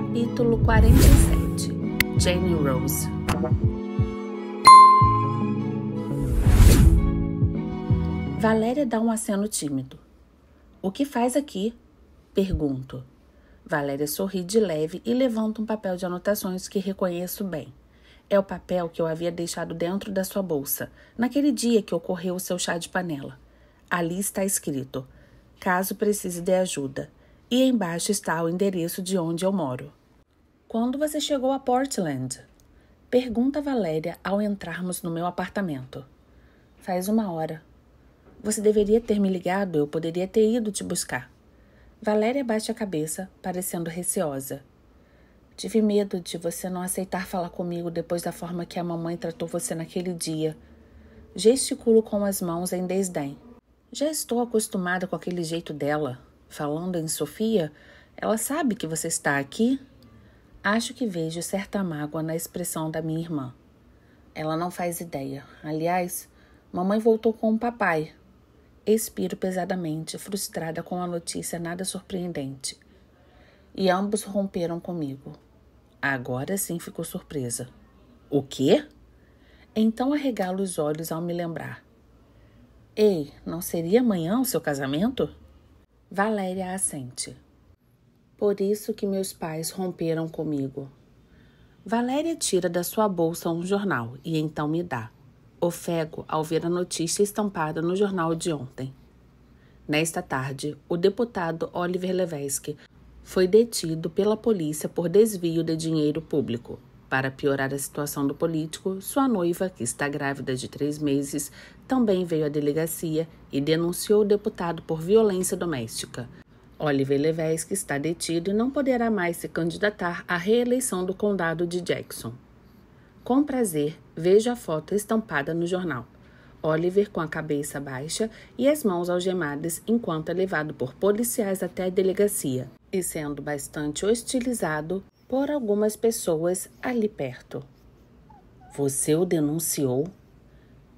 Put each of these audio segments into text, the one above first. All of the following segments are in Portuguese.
capítulo 47 Jane Rose Valéria dá um aceno tímido. O que faz aqui? Pergunto. Valéria sorri de leve e levanta um papel de anotações que reconheço bem. É o papel que eu havia deixado dentro da sua bolsa, naquele dia que ocorreu o seu chá de panela. Ali está escrito: Caso precise de ajuda, e embaixo está o endereço de onde eu moro. Quando você chegou a Portland? Pergunta Valéria ao entrarmos no meu apartamento. Faz uma hora. Você deveria ter me ligado, eu poderia ter ido te buscar. Valéria bate a cabeça, parecendo receosa. Tive medo de você não aceitar falar comigo depois da forma que a mamãe tratou você naquele dia. Gesticulo com as mãos em desdém. Já estou acostumada com aquele jeito dela falando em Sofia, ela sabe que você está aqui? Acho que vejo certa mágoa na expressão da minha irmã. Ela não faz ideia. Aliás, mamãe voltou com o papai. Expiro pesadamente, frustrada com a notícia nada surpreendente. E ambos romperam comigo. Agora sim ficou surpresa. O quê? Então arregalo os olhos ao me lembrar. Ei, não seria amanhã o seu casamento? Valéria assente. Por isso que meus pais romperam comigo. Valéria tira da sua bolsa um jornal e então me dá. Ofego ao ver a notícia estampada no jornal de ontem. Nesta tarde, o deputado Oliver Levesque foi detido pela polícia por desvio de dinheiro público. Para piorar a situação do político, sua noiva, que está grávida de três meses, também veio à delegacia e denunciou o deputado por violência doméstica. Oliver Levesque está detido e não poderá mais se candidatar à reeleição do condado de Jackson. Com prazer, vejo a foto estampada no jornal. Oliver com a cabeça baixa e as mãos algemadas enquanto é levado por policiais até a delegacia e sendo bastante hostilizado por algumas pessoas ali perto. Você o denunciou?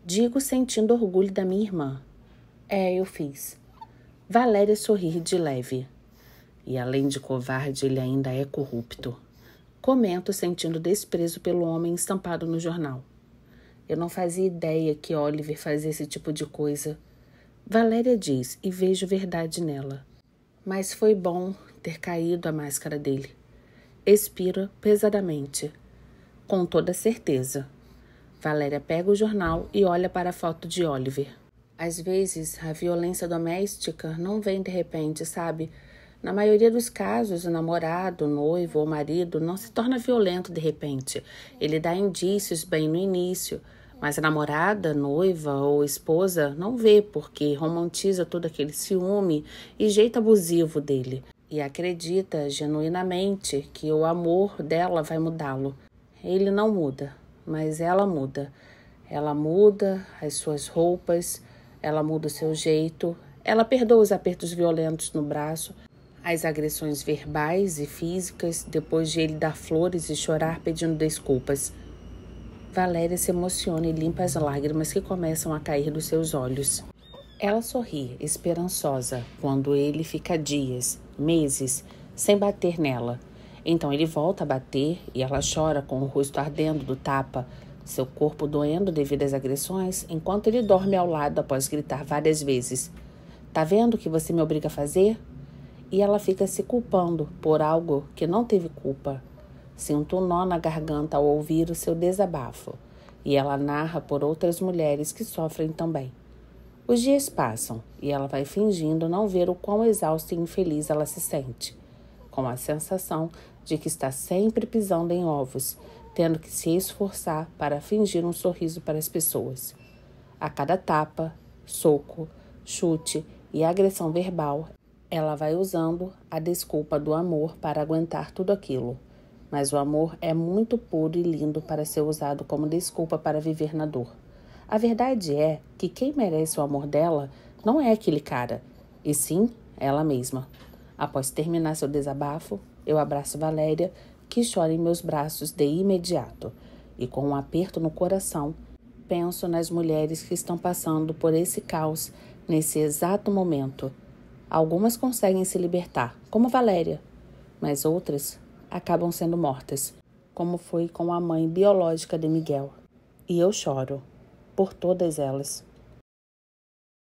Digo sentindo orgulho da minha irmã. É, eu fiz. Valéria sorri de leve. E além de covarde, ele ainda é corrupto. Comento sentindo desprezo pelo homem estampado no jornal. Eu não fazia ideia que Oliver fazia esse tipo de coisa. Valéria diz e vejo verdade nela. Mas foi bom ter caído a máscara dele expira pesadamente. Com toda certeza. Valéria pega o jornal e olha para a foto de Oliver. Às vezes, a violência doméstica não vem de repente, sabe? Na maioria dos casos, o namorado, o noivo ou marido não se torna violento de repente. Ele dá indícios bem no início, mas a namorada, noiva ou esposa não vê porque romantiza todo aquele ciúme e jeito abusivo dele e acredita genuinamente que o amor dela vai mudá-lo. Ele não muda, mas ela muda. Ela muda as suas roupas, ela muda o seu jeito, ela perdoa os apertos violentos no braço, as agressões verbais e físicas depois de ele dar flores e chorar pedindo desculpas. Valéria se emociona e limpa as lágrimas que começam a cair dos seus olhos. Ela sorri, esperançosa, quando ele fica dias, meses, sem bater nela. Então ele volta a bater e ela chora com o rosto ardendo do tapa, seu corpo doendo devido às agressões, enquanto ele dorme ao lado após gritar várias vezes: Tá vendo o que você me obriga a fazer? E ela fica se culpando por algo que não teve culpa. Sinto um nó na garganta ao ouvir o seu desabafo. E ela narra por outras mulheres que sofrem também. Os dias passam e ela vai fingindo não ver o quão exausta e infeliz ela se sente, com a sensação de que está sempre pisando em ovos, tendo que se esforçar para fingir um sorriso para as pessoas. A cada tapa, soco, chute e agressão verbal, ela vai usando a desculpa do amor para aguentar tudo aquilo. Mas o amor é muito puro e lindo para ser usado como desculpa para viver na dor. A verdade é que quem merece o amor dela não é aquele cara, e sim ela mesma. Após terminar seu desabafo, eu abraço Valéria, que chora em meus braços de imediato, e com um aperto no coração, penso nas mulheres que estão passando por esse caos nesse exato momento. Algumas conseguem se libertar, como Valéria, mas outras acabam sendo mortas, como foi com a mãe biológica de Miguel. E eu choro por todas elas.